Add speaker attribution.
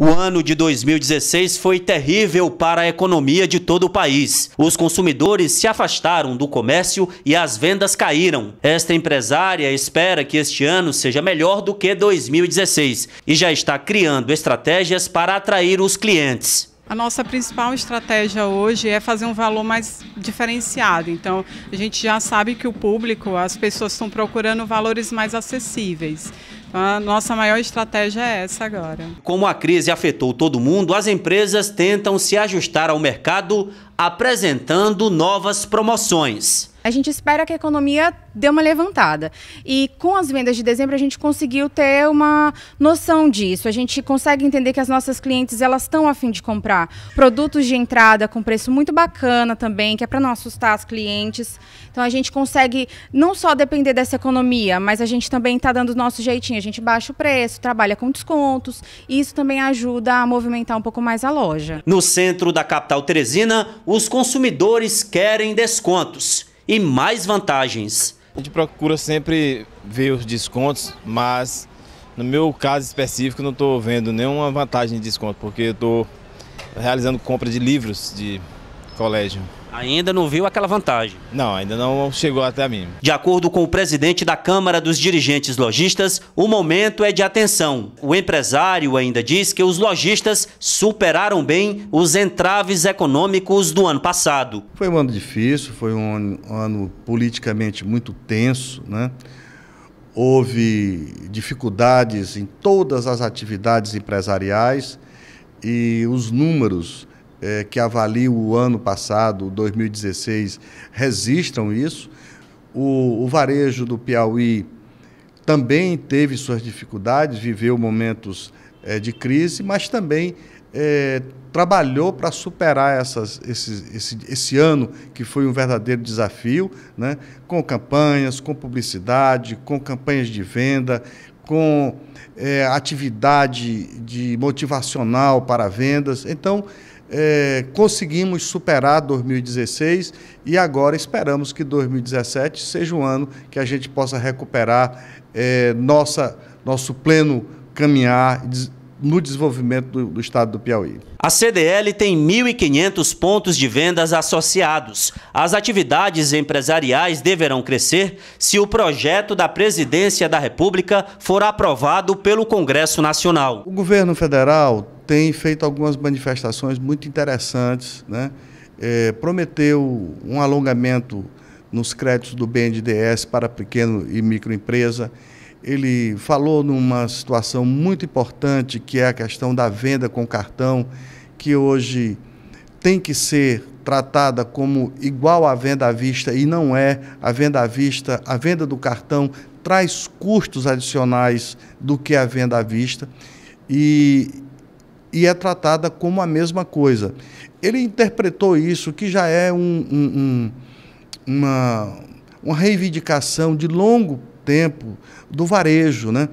Speaker 1: O ano de 2016 foi terrível para a economia de todo o país. Os consumidores se afastaram do comércio e as vendas caíram. Esta empresária espera que este ano seja melhor do que 2016 e já está criando estratégias para atrair os clientes.
Speaker 2: A nossa principal estratégia hoje é fazer um valor mais diferenciado. Então, a gente já sabe que o público, as pessoas estão procurando valores mais acessíveis. Então, a nossa maior estratégia é essa agora.
Speaker 1: Como a crise afetou todo mundo, as empresas tentam se ajustar ao mercado apresentando novas promoções
Speaker 2: a gente espera que a economia dê uma levantada. E com as vendas de dezembro a gente conseguiu ter uma noção disso. A gente consegue entender que as nossas clientes elas estão a fim de comprar produtos de entrada com preço muito bacana também, que é para não assustar as clientes. Então a gente consegue não só depender dessa economia, mas a gente também está dando o nosso jeitinho. A gente baixa o preço, trabalha com descontos. E isso também ajuda a movimentar um pouco mais a loja.
Speaker 1: No centro da capital teresina, os consumidores querem descontos e mais vantagens. A gente procura sempre ver os descontos, mas no meu caso específico não estou vendo nenhuma vantagem de desconto, porque estou realizando compra de livros de colégio. Ainda não viu aquela vantagem. Não, ainda não chegou até mim. De acordo com o presidente da Câmara dos Dirigentes Lojistas, o momento é de atenção. O empresário ainda diz que os lojistas superaram bem os entraves econômicos do ano passado.
Speaker 3: Foi um ano difícil, foi um ano, um ano politicamente muito tenso, né? Houve dificuldades em todas as atividades empresariais e os números é, que avaliam o ano passado, 2016, registram isso. O, o varejo do Piauí também teve suas dificuldades, viveu momentos é, de crise, mas também é, trabalhou para superar essas, esse, esse, esse, ano que foi um verdadeiro desafio, né? com campanhas, com publicidade, com campanhas de venda, com é, atividade de motivacional para vendas. Então, é, conseguimos superar 2016 e agora esperamos que 2017 seja um ano que a gente possa recuperar é, nossa, nosso pleno caminhar no desenvolvimento do, do, estado do Piauí.
Speaker 1: A CDL tem 1.500 pontos de vendas associados. As atividades empresariais deverão crescer se o projeto da Presidência da República for aprovado pelo Congresso Nacional.
Speaker 3: O governo federal tem feito algumas manifestações muito interessantes, né? É, prometeu um alongamento nos créditos do BNDES para pequeno e microempresa. Ele falou numa situação muito importante, que é a questão da venda com cartão, que hoje tem que ser tratada como igual à venda à vista e não é. A venda à vista, a venda do cartão traz custos adicionais do que a venda à vista. E e é tratada como a mesma coisa. Ele interpretou isso, que já é um, um, um, uma, uma reivindicação de longo tempo do varejo, né?